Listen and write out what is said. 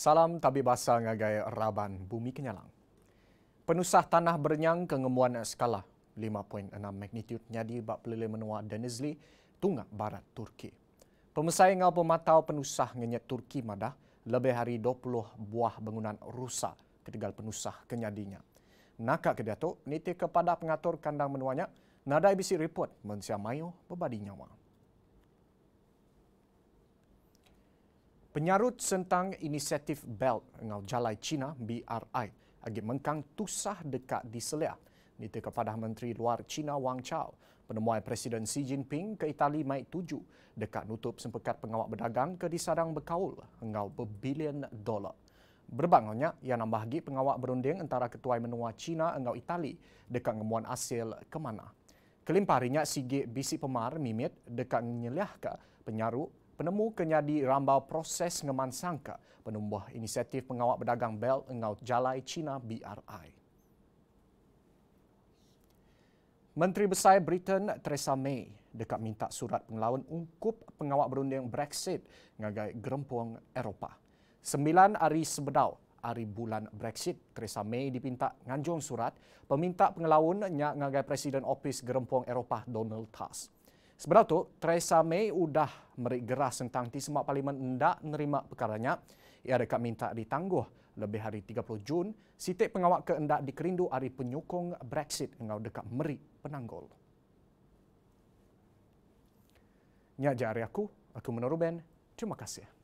Salam tabib asal ngagai Raban Bumi Kenyalang. Penusah tanah bernyang kengemuan skala 5.6 magnitude nyadi bak pelele menua Denizli, Tunga Barat, Turki. Pemesai ngau pematau penusah ngenyet Turki madah lebih hari 20 buah bangunan rusak ketinggal penusah kenyadinya. Nakak kediatuk, niti kepada pengatur kandang menuanya, nadai bisi report mensiamayo bebadi nyawang. Penyarut sentang inisiatif Belt ngau Jalai Cina BRI agi mengkang tusah dekat di Selia. Nita kepada Menteri Luar Cina Wang Chao, Penemuan Presiden Xi Jinping ke Itali Mei 7 dekat nutup sempekat pengawak berdagang ke di Sadang Bekaul ngau berbilion dolar. Berbangunnya, ia nambah lagi pengawal berunding antara ketua menua Cina ngau Itali dekat ngemuan hasil kemana. Kelimparinya sigi Bisi pemar mimit dekat nyeliah ke penyaruk penemu kenyadi rambau proses ngeman sangka penumbuh inisiatif pengawal berdagang Belt Ngaut Jalai China BRI. Menteri Besar Britain Theresa May dekat minta surat pengelawan ungkup pengawal berunding Brexit ngagai gerempuang Eropah. Sembilan hari sebedau hari bulan Brexit, Theresa May dipinta nganjung surat peminta pengelawan ngagai Presiden Office Gerempuang Eropah Donald Tusk. Sebenarnya tu, Theresa May sudah merik geras tentang ti semua parlimen ndak nerima perkaranya. Ia dekat minta ditangguh lebih hari 30 Jun, sitik pengawak ke ndak dikerindu hari penyokong Brexit dengan dekat merik penanggol. Nyak jari aku, aku menurut Ben. Terima kasih.